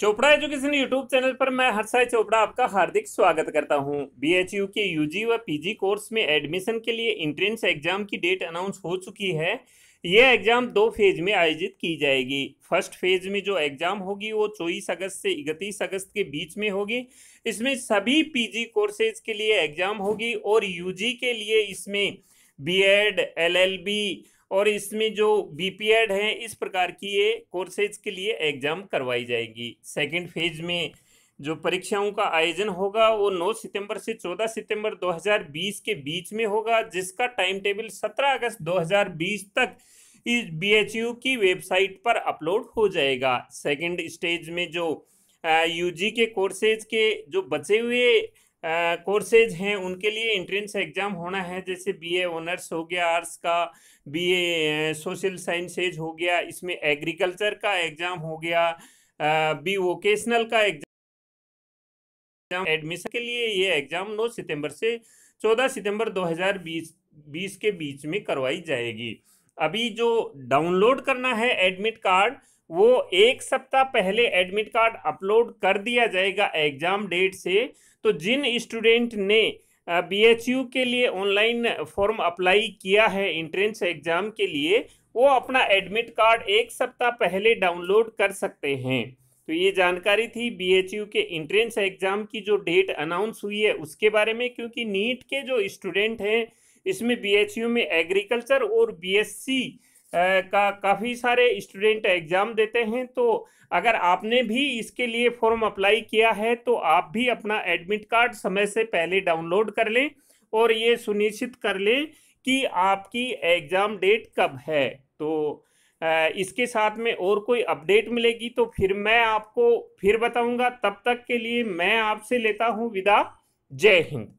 Chopra education YouTube channel पर मैं हर्षाय चोपड़ा आपका हार्दिक स्वागत करता हूं। बीएचयू के यूजी व पीजी कोर्स में एडमिशन के लिए इंट्रेंस एग्जाम की डेट अनाउंस हो चुकी है यह एग्जाम दो फेज में आयोजित की जाएगी फर्स्ट फेज में जो एग्जाम होगी वो चौबीस अगस्त से इकतीस अगस्त के बीच में होगी इसमें सभी पी कोर्सेज के लिए एग्जाम होगी और यू के लिए इसमें बी एड और इसमें जो बी पी एड हैं इस प्रकार की ये कोर्सेज के लिए एग्ज़ाम करवाई जाएगी सेकेंड फेज में जो परीक्षाओं का आयोजन होगा वो 9 सितंबर से 14 सितंबर 2020 के बीच में होगा जिसका टाइम टेबल 17 अगस्त 2020 तक इस बी की वेबसाइट पर अपलोड हो जाएगा सेकेंड स्टेज में जो यूजी के कोर्सेज के जो बचे हुए कोर्सेज हैं उनके लिए एंट्रेंस एग्ज़ाम होना है जैसे बीए ऑनर्स हो गया आर्ट्स का बीए सोशल साइंसेज हो गया इसमें एग्रीकल्चर का एग्ज़ाम हो गया बी वोकेशनल का एग्ज़ाम एडमिशन के लिए ये एग्ज़ाम 9 सितंबर से 14 सितंबर 2020 बीस के बीच में करवाई जाएगी अभी जो डाउनलोड करना है एडमिट कार्ड वो एक सप्ताह पहले एडमिट कार्ड अपलोड कर दिया जाएगा एग्ज़ाम डेट से तो जिन स्टूडेंट ने बीएचयू के लिए ऑनलाइन फॉर्म अप्लाई किया है इंट्रेंस एग्ज़ाम के लिए वो अपना एडमिट कार्ड एक सप्ताह पहले डाउनलोड कर सकते हैं तो ये जानकारी थी बीएचयू के इंट्रेंस एग्ज़ाम की जो डेट अनाउंस हुई है उसके बारे में क्योंकि नीट के जो स्टूडेंट हैं इसमें बीएचयू में एग्रीकल्चर और बीएससी का काफ़ी सारे स्टूडेंट एग्ज़ाम देते हैं तो अगर आपने भी इसके लिए फॉर्म अप्लाई किया है तो आप भी अपना एडमिट कार्ड समय से पहले डाउनलोड कर लें और ये सुनिश्चित कर लें कि आपकी एग्ज़ाम डेट कब है तो इसके साथ में और कोई अपडेट मिलेगी तो फिर मैं आपको फिर बताऊंगा तब तक के लिए मैं आपसे लेता हूं विदा जय हिंद